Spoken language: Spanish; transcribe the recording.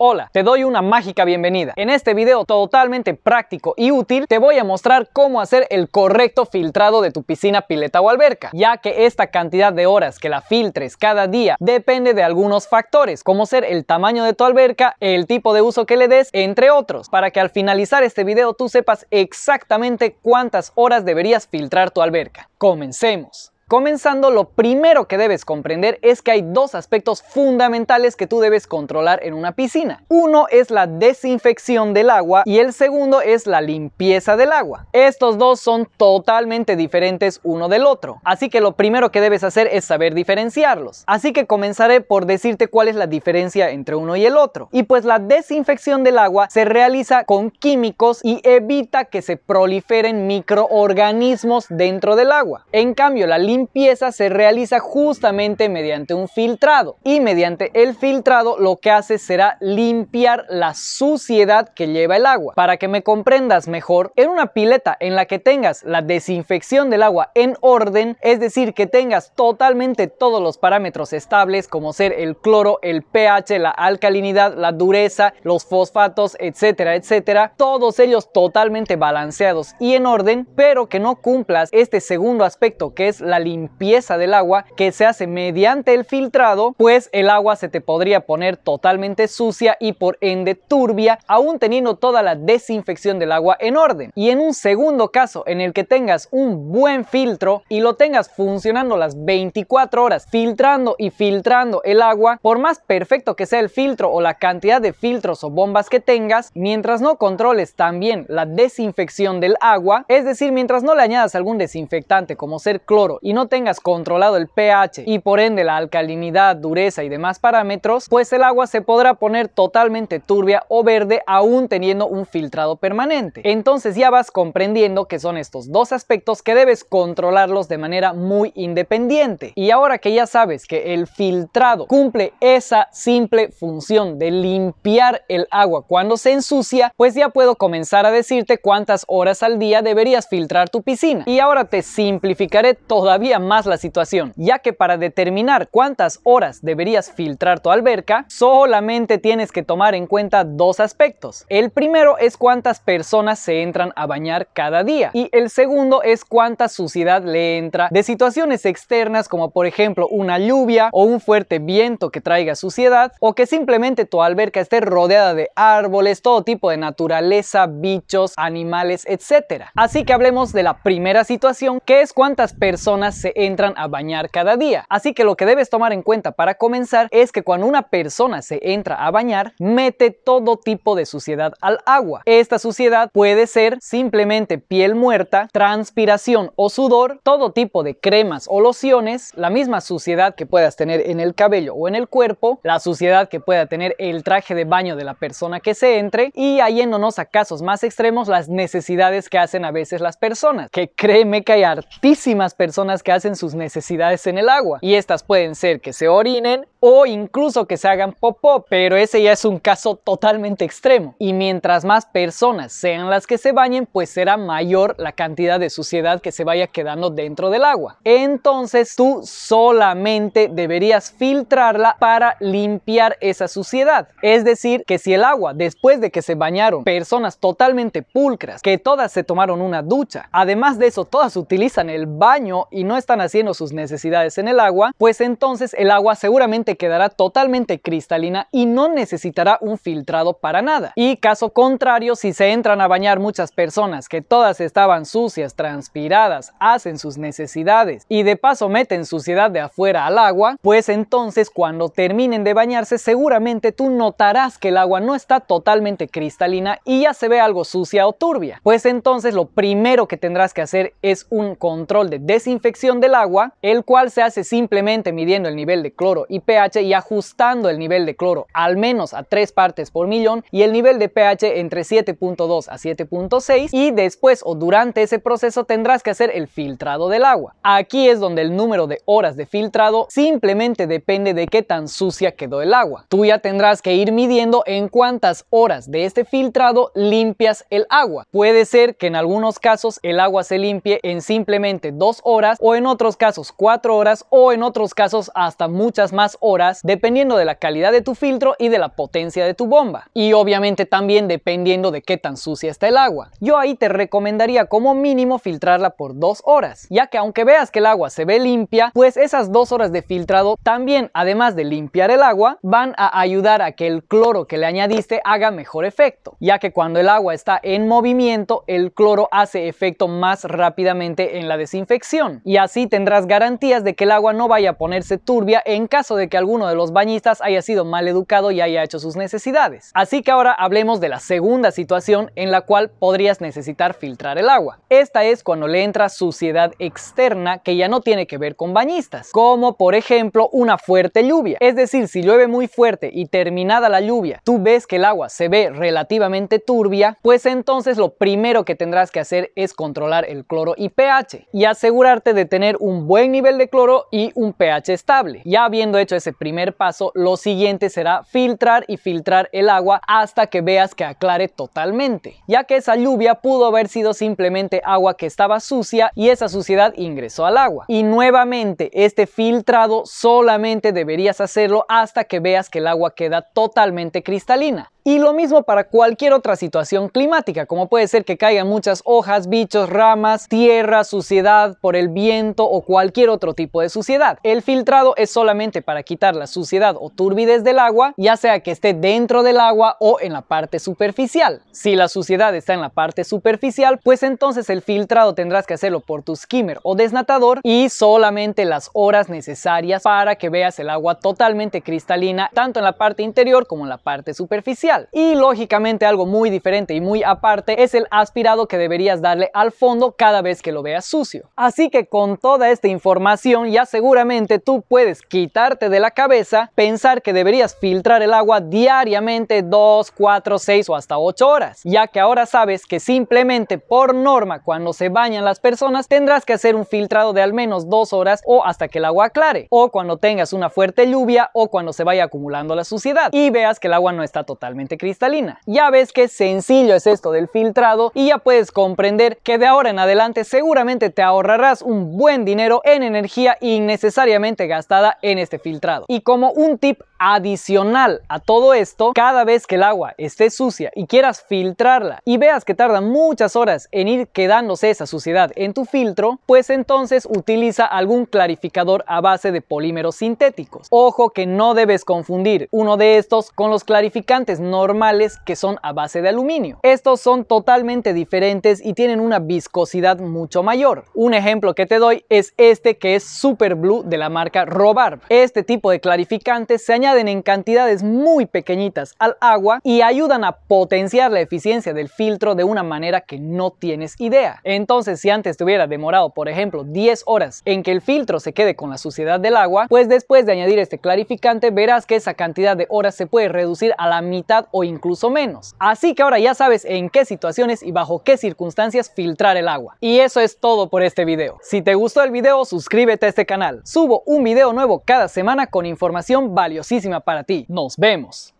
Hola, te doy una mágica bienvenida. En este video totalmente práctico y útil te voy a mostrar cómo hacer el correcto filtrado de tu piscina, pileta o alberca, ya que esta cantidad de horas que la filtres cada día depende de algunos factores, como ser el tamaño de tu alberca, el tipo de uso que le des, entre otros, para que al finalizar este video tú sepas exactamente cuántas horas deberías filtrar tu alberca. Comencemos. Comenzando, lo primero que debes comprender es que hay dos aspectos fundamentales que tú debes controlar en una piscina. Uno es la desinfección del agua y el segundo es la limpieza del agua. Estos dos son totalmente diferentes uno del otro, así que lo primero que debes hacer es saber diferenciarlos. Así que comenzaré por decirte cuál es la diferencia entre uno y el otro. Y pues la desinfección del agua se realiza con químicos y evita que se proliferen microorganismos dentro del agua. En cambio, la limpieza empieza se realiza justamente mediante un filtrado y mediante el filtrado lo que hace será limpiar la suciedad que lleva el agua. Para que me comprendas mejor, en una pileta en la que tengas la desinfección del agua en orden, es decir, que tengas totalmente todos los parámetros estables como ser el cloro, el pH, la alcalinidad, la dureza, los fosfatos, etcétera, etcétera, todos ellos totalmente balanceados y en orden, pero que no cumplas este segundo aspecto que es la limpieza del agua que se hace mediante el filtrado, pues el agua se te podría poner totalmente sucia y por ende turbia, aún teniendo toda la desinfección del agua en orden. Y en un segundo caso, en el que tengas un buen filtro y lo tengas funcionando las 24 horas, filtrando y filtrando el agua, por más perfecto que sea el filtro o la cantidad de filtros o bombas que tengas, mientras no controles también la desinfección del agua, es decir, mientras no le añadas algún desinfectante como ser cloro y no no tengas controlado el pH y por ende la alcalinidad, dureza y demás parámetros, pues el agua se podrá poner totalmente turbia o verde aún teniendo un filtrado permanente. Entonces ya vas comprendiendo que son estos dos aspectos que debes controlarlos de manera muy independiente. Y ahora que ya sabes que el filtrado cumple esa simple función de limpiar el agua cuando se ensucia, pues ya puedo comenzar a decirte cuántas horas al día deberías filtrar tu piscina. Y ahora te simplificaré todavía más la situación, ya que para determinar cuántas horas deberías filtrar tu alberca, solamente tienes que tomar en cuenta dos aspectos. El primero es cuántas personas se entran a bañar cada día y el segundo es cuánta suciedad le entra de situaciones externas como por ejemplo una lluvia o un fuerte viento que traiga suciedad o que simplemente tu alberca esté rodeada de árboles, todo tipo de naturaleza, bichos, animales, etc. Así que hablemos de la primera situación que es cuántas personas se entran a bañar cada día. Así que lo que debes tomar en cuenta para comenzar es que cuando una persona se entra a bañar, mete todo tipo de suciedad al agua. Esta suciedad puede ser simplemente piel muerta, transpiración o sudor, todo tipo de cremas o lociones, la misma suciedad que puedas tener en el cabello o en el cuerpo, la suciedad que pueda tener el traje de baño de la persona que se entre y yéndonos a casos más extremos las necesidades que hacen a veces las personas, que créeme que hay hartísimas personas que hacen sus necesidades en el agua. Y estas pueden ser que se orinen o incluso que se hagan popó, pero ese ya es un caso totalmente extremo. Y mientras más personas sean las que se bañen, pues será mayor la cantidad de suciedad que se vaya quedando dentro del agua. Entonces tú solamente deberías filtrarla para limpiar esa suciedad. Es decir, que si el agua, después de que se bañaron personas totalmente pulcras, que todas se tomaron una ducha, además de eso todas utilizan el baño y no están haciendo sus necesidades en el agua, pues entonces el agua seguramente quedará totalmente cristalina y no necesitará un filtrado para nada. Y caso contrario, si se entran a bañar muchas personas que todas estaban sucias, transpiradas, hacen sus necesidades y de paso meten suciedad de afuera al agua, pues entonces cuando terminen de bañarse seguramente tú notarás que el agua no está totalmente cristalina y ya se ve algo sucia o turbia. Pues entonces lo primero que tendrás que hacer es un control de desinfección del agua, el cual se hace simplemente midiendo el nivel de cloro y pH y ajustando el nivel de cloro al menos a tres partes por millón y el nivel de pH entre 7.2 a 7.6 y después o durante ese proceso tendrás que hacer el filtrado del agua. Aquí es donde el número de horas de filtrado simplemente depende de qué tan sucia quedó el agua. Tú ya tendrás que ir midiendo en cuántas horas de este filtrado limpias el agua. Puede ser que en algunos casos el agua se limpie en simplemente dos horas o o en otros casos 4 horas o en otros casos hasta muchas más horas dependiendo de la calidad de tu filtro y de la potencia de tu bomba. Y obviamente también dependiendo de qué tan sucia está el agua. Yo ahí te recomendaría como mínimo filtrarla por 2 horas, ya que aunque veas que el agua se ve limpia, pues esas 2 horas de filtrado también además de limpiar el agua van a ayudar a que el cloro que le añadiste haga mejor efecto, ya que cuando el agua está en movimiento el cloro hace efecto más rápidamente en la desinfección así tendrás garantías de que el agua no vaya a ponerse turbia en caso de que alguno de los bañistas haya sido mal educado y haya hecho sus necesidades. Así que ahora hablemos de la segunda situación en la cual podrías necesitar filtrar el agua. Esta es cuando le entra suciedad externa que ya no tiene que ver con bañistas, como por ejemplo una fuerte lluvia. Es decir, si llueve muy fuerte y terminada la lluvia, tú ves que el agua se ve relativamente turbia, pues entonces lo primero que tendrás que hacer es controlar el cloro y pH y asegurarte de tener un buen nivel de cloro y un pH estable. Ya habiendo hecho ese primer paso, lo siguiente será filtrar y filtrar el agua hasta que veas que aclare totalmente, ya que esa lluvia pudo haber sido simplemente agua que estaba sucia y esa suciedad ingresó al agua. Y nuevamente, este filtrado solamente deberías hacerlo hasta que veas que el agua queda totalmente cristalina. Y lo mismo para cualquier otra situación climática, como puede ser que caigan muchas hojas, bichos, ramas, tierra, suciedad por el viento o cualquier otro tipo de suciedad. El filtrado es solamente para quitar la suciedad o turbidez del agua, ya sea que esté dentro del agua o en la parte superficial. Si la suciedad está en la parte superficial, pues entonces el filtrado tendrás que hacerlo por tu skimmer o desnatador y solamente las horas necesarias para que veas el agua totalmente cristalina, tanto en la parte interior como en la parte superficial. Y lógicamente algo muy diferente y muy aparte es el aspirado que deberías darle al fondo cada vez que lo veas sucio. Así que con toda esta información ya seguramente tú puedes quitarte de la cabeza pensar que deberías filtrar el agua diariamente 2, 4, 6 o hasta 8 horas, ya que ahora sabes que simplemente por norma cuando se bañan las personas tendrás que hacer un filtrado de al menos 2 horas o hasta que el agua aclare, o cuando tengas una fuerte lluvia o cuando se vaya acumulando la suciedad y veas que el agua no está totalmente cristalina. Ya ves qué sencillo es esto del filtrado y ya puedes comprender que de ahora en adelante seguramente te ahorrarás un buen dinero en energía innecesariamente gastada en este filtrado. Y como un tip adicional a todo esto, cada vez que el agua esté sucia y quieras filtrarla y veas que tarda muchas horas en ir quedándose esa suciedad en tu filtro, pues entonces utiliza algún clarificador a base de polímeros sintéticos. Ojo que no debes confundir uno de estos con los clarificantes normales que son a base de aluminio. Estos son totalmente diferentes y tienen una viscosidad mucho mayor. Un ejemplo que te doy es este que es Super Blue de la marca Robarb. Este tipo de clarificantes se añaden en cantidades muy pequeñitas al agua y ayudan a potenciar la eficiencia del filtro de una manera que no tienes idea. Entonces, si antes te hubiera demorado, por ejemplo, 10 horas en que el filtro se quede con la suciedad del agua, pues después de añadir este clarificante verás que esa cantidad de horas se puede reducir a la mitad o incluso menos. Así que ahora ya sabes en qué situaciones y bajo qué circunstancias filtrar el agua. Y eso es todo por este video. Si te gustó el video, suscríbete a este canal. Subo un video nuevo cada semana con información valiosísima para ti. Nos vemos.